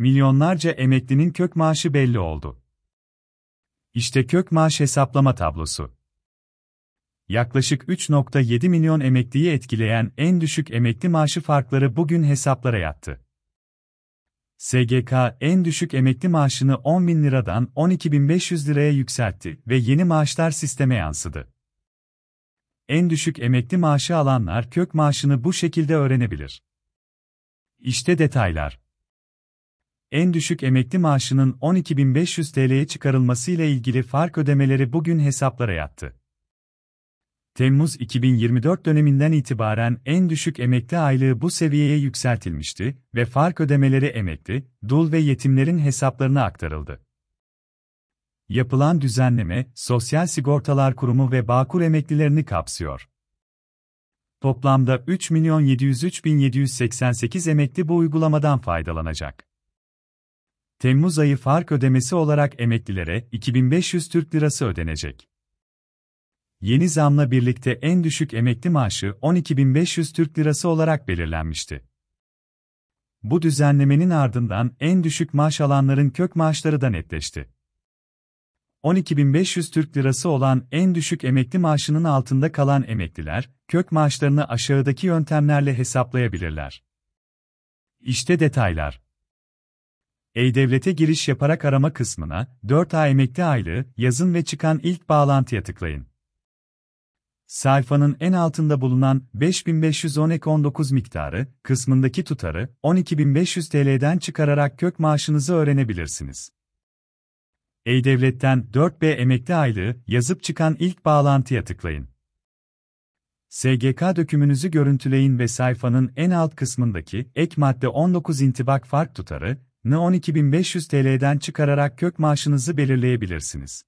Milyonlarca emeklinin kök maaşı belli oldu. İşte kök maaş hesaplama tablosu. Yaklaşık 3.7 milyon emekliyi etkileyen en düşük emekli maaşı farkları bugün hesaplara yattı. SGK en düşük emekli maaşını 10 bin liradan 12.500 liraya yükseltti ve yeni maaşlar sisteme yansıdı. En düşük emekli maaşı alanlar kök maaşını bu şekilde öğrenebilir. İşte detaylar en düşük emekli maaşının 12.500 TL'ye çıkarılması ile ilgili fark ödemeleri bugün hesaplara yattı. Temmuz 2024 döneminden itibaren en düşük emekli aylığı bu seviyeye yükseltilmişti ve fark ödemeleri emekli, dul ve yetimlerin hesaplarına aktarıldı. Yapılan düzenleme, Sosyal Sigortalar Kurumu ve Bağkur emeklilerini kapsıyor. Toplamda 3.703.788 emekli bu uygulamadan faydalanacak. Temmuz ayı fark ödemesi olarak emeklilere 2500 Türk Lirası ödenecek. Yeni zamla birlikte en düşük emekli maaşı 12500 Türk Lirası olarak belirlenmişti. Bu düzenlemenin ardından en düşük maaş alanların kök maaşları da netleşti. 12.500 Türk Lirası olan en düşük emekli maaşının altında kalan emekliler, kök maaşlarını aşağıdaki yöntemlerle hesaplayabilirler. İşte detaylar. E-Devlet'e giriş yaparak arama kısmına 4 ay emekli aylığı yazın ve çıkan ilk bağlantıya tıklayın. Sayfanın en altında bulunan 5510 ek 19 miktarı kısmındaki tutarı 12500 TL'den çıkararak kök maaşınızı öğrenebilirsiniz. E-Devlet'ten 4B emekli aylığı yazıp çıkan ilk bağlantıya tıklayın. SGK dökümünüzü görüntüleyin ve sayfanın en alt kısmındaki ek madde 19 intibak fark tutarı N 12.500 TL'den çıkararak kök maaşınızı belirleyebilirsiniz.